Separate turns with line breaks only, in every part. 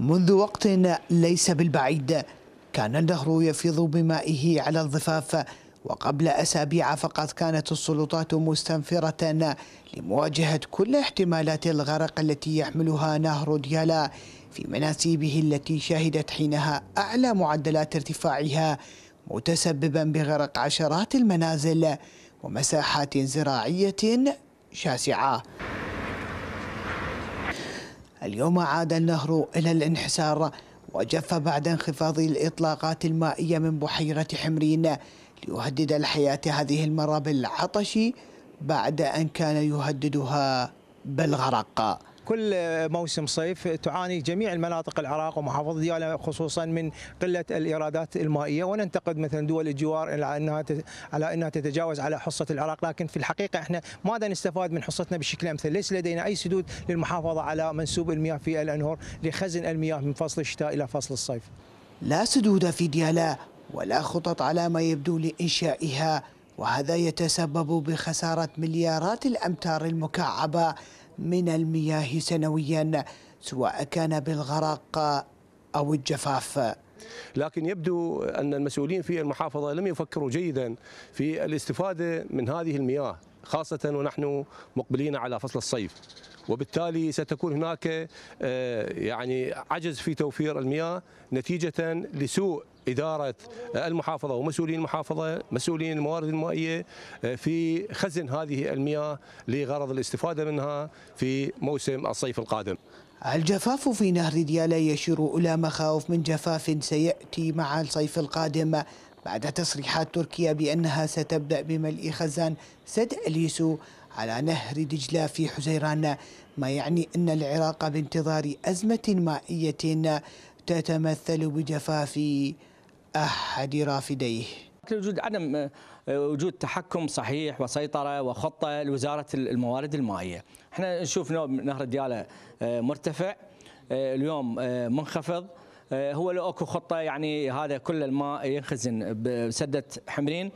منذ وقت ليس بالبعيد كان النهر يفيض بمائه على الضفاف وقبل أسابيع فقط كانت السلطات مستنفرة لمواجهة كل احتمالات الغرق التي يحملها نهر ديالا في مناسيبه التي شهدت حينها أعلى معدلات ارتفاعها متسببا بغرق عشرات المنازل ومساحات زراعية شاسعة اليوم عاد النهر إلى الانحسار وجف بعد انخفاض الإطلاقات المائية من بحيرة حمرين ليهدد الحياة هذه المرة بالعطش بعد أن كان يهددها بالغرق كل موسم صيف
تعاني جميع المناطق العراق ومحافظة ديالى خصوصا من قلة الإيرادات المائية وننتقد مثلا دول الجوار على أنها على أنها تتجاوز على حصة العراق لكن في الحقيقة احنا ماذا نستفاد من حصتنا بشكل أمثل ليس لدينا أي سدود للمحافظة على منسوب المياه في الأنهر
لخزن المياه من فصل الشتاء إلى فصل الصيف لا سدود في ديالى ولا خطط على ما يبدو لإنشائها وهذا يتسبب بخسارة مليارات الأمتار المكعبة من المياه سنويا سواء كان بالغرق أو الجفاف
لكن يبدو أن المسؤولين في المحافظة لم يفكروا جيدا في الاستفادة من هذه المياه خاصة ونحن مقبلين على فصل الصيف وبالتالي ستكون هناك آه، يعني عجز في توفير المياه نتيجة لسوء اداره المحافظه ومسؤولين المحافظه، مسؤولين الموارد المائيه آه، في خزن هذه المياه لغرض الاستفاده منها في موسم الصيف القادم. الجفاف
في نهر ديالى يشير الى مخاوف من جفاف سياتي مع الصيف القادم بعد تصريحات تركيا بانها ستبدا بملء خزان سد اليسو على نهر دجله في حزيران ما يعني ان العراق بانتظار ازمه مائيه تتمثل بجفاف أحد
رافديه لوجود عدم وجود تحكم صحيح وسيطره وخطه لوزاره الموارد المائيه، احنا نشوف نهر الدياله آه، مرتفع آه، اليوم آه، منخفض هو لو اكو خطه يعني هذا كل الماء ينخزن بسده حمرين.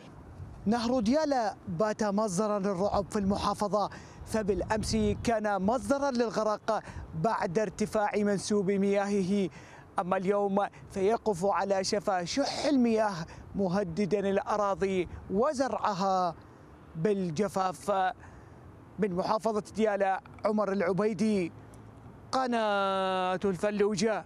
نهر دياله بات مصدرا للرعب في المحافظه فبالامس كان مصدرا للغرق بعد ارتفاع منسوب مياهه أما اليوم فيقف على شفا شح المياه مهددا الأراضي وزرعها بالجفاف من محافظة ديالى عمر العبيدي قناة الفلوجة